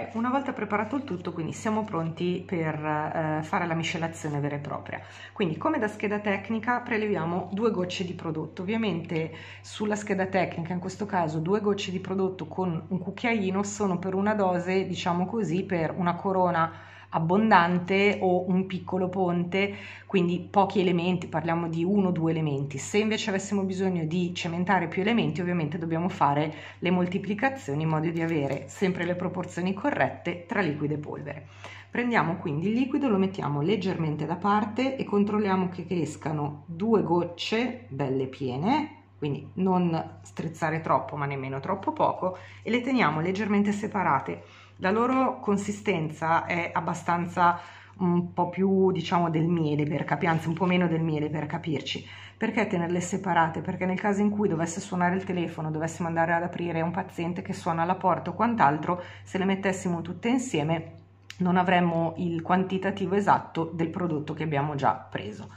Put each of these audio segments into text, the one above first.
ok una volta preparato il tutto quindi siamo pronti per eh, fare la miscelazione vera e propria quindi come da scheda tecnica preleviamo due gocce di prodotto ovviamente sulla scheda tecnica in questo caso due gocce di prodotto con un cucchiaino sono per una dose diciamo così per una corona abbondante o un piccolo ponte, quindi pochi elementi, parliamo di uno o due elementi. Se invece avessimo bisogno di cementare più elementi, ovviamente dobbiamo fare le moltiplicazioni in modo di avere sempre le proporzioni corrette tra liquido e polvere. Prendiamo quindi il liquido, lo mettiamo leggermente da parte e controlliamo che escano due gocce belle piene, quindi non strizzare troppo ma nemmeno troppo poco, e le teniamo leggermente separate la loro consistenza è abbastanza un po' più diciamo del miele per capirci, anzi un po' meno del miele per capirci. Perché tenerle separate? Perché nel caso in cui dovesse suonare il telefono, dovessimo andare ad aprire un paziente che suona alla porta o quant'altro, se le mettessimo tutte insieme non avremmo il quantitativo esatto del prodotto che abbiamo già preso.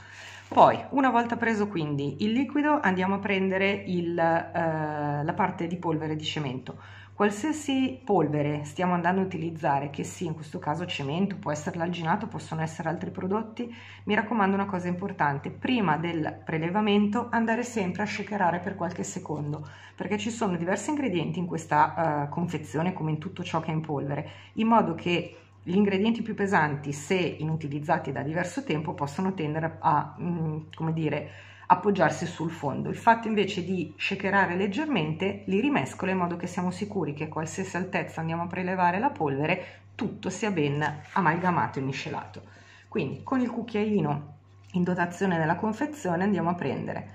Poi, una volta preso quindi il liquido, andiamo a prendere il, eh, la parte di polvere di cemento. Qualsiasi polvere stiamo andando a utilizzare, che sia in questo caso cemento, può essere l'alginato, possono essere altri prodotti, mi raccomando una cosa importante, prima del prelevamento andare sempre a shakerare per qualche secondo, perché ci sono diversi ingredienti in questa uh, confezione, come in tutto ciò che è in polvere, in modo che gli ingredienti più pesanti, se inutilizzati da diverso tempo, possono tendere a, mh, mm, come dire, appoggiarsi sul fondo. Il fatto invece di shakerare leggermente li rimescola in modo che siamo sicuri che a qualsiasi altezza andiamo a prelevare la polvere tutto sia ben amalgamato e miscelato. Quindi con il cucchiaino in dotazione della confezione andiamo a prendere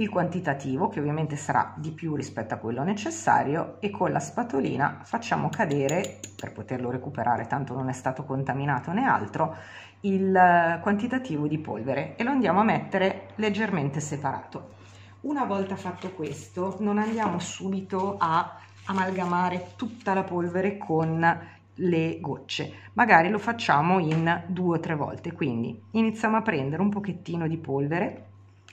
il quantitativo che ovviamente sarà di più rispetto a quello necessario e con la spatolina facciamo cadere per poterlo recuperare tanto non è stato contaminato né altro il eh, quantitativo di polvere e lo andiamo a mettere leggermente separato. Una volta fatto questo non andiamo subito a amalgamare tutta la polvere con le gocce, magari lo facciamo in due o tre volte, quindi iniziamo a prendere un pochettino di polvere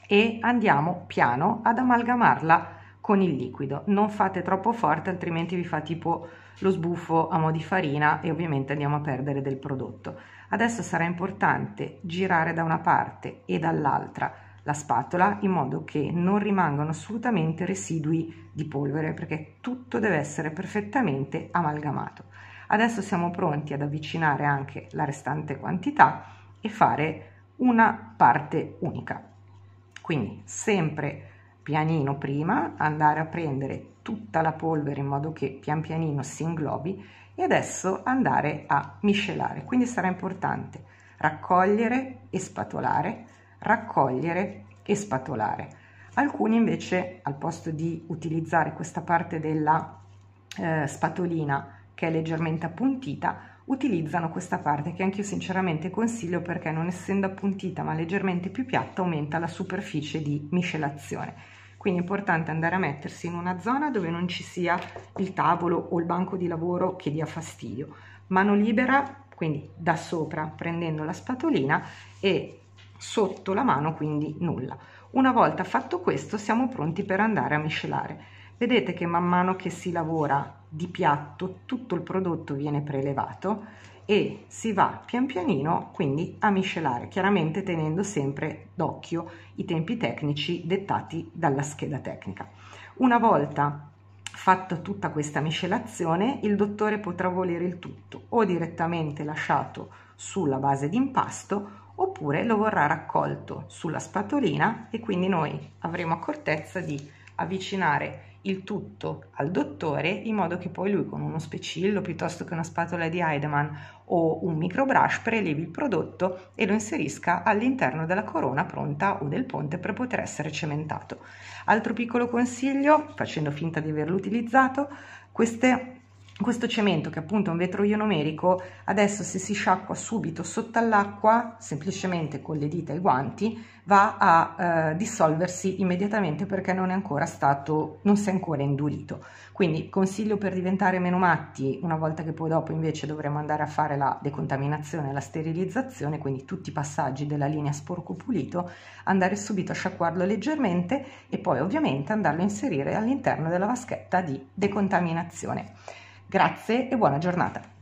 e andiamo piano ad amalgamarla con il liquido, non fate troppo forte altrimenti vi fa tipo lo sbuffo a mo' di farina e ovviamente andiamo a perdere del prodotto. Adesso sarà importante girare da una parte e dall'altra la spatola in modo che non rimangano assolutamente residui di polvere perché tutto deve essere perfettamente amalgamato. Adesso siamo pronti ad avvicinare anche la restante quantità e fare una parte unica. Quindi sempre pianino prima, andare a prendere tutta la polvere in modo che pian pianino si inglobi e adesso andare a miscelare. Quindi sarà importante raccogliere e spatolare raccogliere e spatolare. Alcuni invece al posto di utilizzare questa parte della eh, spatolina che è leggermente appuntita utilizzano questa parte che anch'io sinceramente consiglio perché non essendo appuntita ma leggermente più piatta aumenta la superficie di miscelazione. Quindi è importante andare a mettersi in una zona dove non ci sia il tavolo o il banco di lavoro che dia fastidio. Mano libera, quindi da sopra prendendo la spatolina e sotto la mano quindi nulla. Una volta fatto questo siamo pronti per andare a miscelare. Vedete che man mano che si lavora di piatto tutto il prodotto viene prelevato e si va pian pianino quindi a miscelare, chiaramente tenendo sempre d'occhio i tempi tecnici dettati dalla scheda tecnica. Una volta fatta tutta questa miscelazione, il dottore potrà volere il tutto o direttamente lasciato sulla base di impasto oppure lo vorrà raccolto sulla spatolina e quindi noi avremo accortezza di avvicinare il tutto al dottore in modo che poi lui con uno specillo piuttosto che una spatola di Heidemann o un microbrush prelevi il prodotto e lo inserisca all'interno della corona pronta o del ponte per poter essere cementato. Altro piccolo consiglio, facendo finta di averlo utilizzato, queste questo cemento che appunto è un vetro ionomerico adesso se si sciacqua subito sotto all'acqua semplicemente con le dita e i guanti va a eh, dissolversi immediatamente perché non è ancora stato non si è ancora indurito quindi consiglio per diventare meno matti una volta che poi dopo invece dovremo andare a fare la decontaminazione la sterilizzazione quindi tutti i passaggi della linea sporco pulito andare subito a sciacquarlo leggermente e poi ovviamente andarlo a inserire all'interno della vaschetta di decontaminazione Grazie e buona giornata.